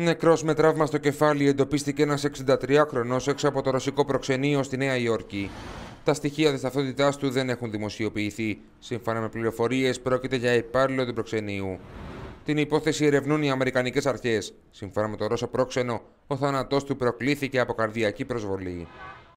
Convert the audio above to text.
Νεκρός με τραύμα στο κεφάλι εντοπίστηκε ένας 63χρονο έξω από το ρωσικό προξενείο στη Νέα Υόρκη. Τα στοιχεία τη ταυτότητά του δεν έχουν δημοσιοποιηθεί. Σύμφωνα με πληροφορίες, πρόκειται για υπάλληλο του προξενείου. Την υπόθεση ερευνούν οι Αμερικανικές αρχές. Σύμφωνα με το Ρώσο πρόξενο, ο θάνατός του προκλήθηκε από καρδιακή προσβολή.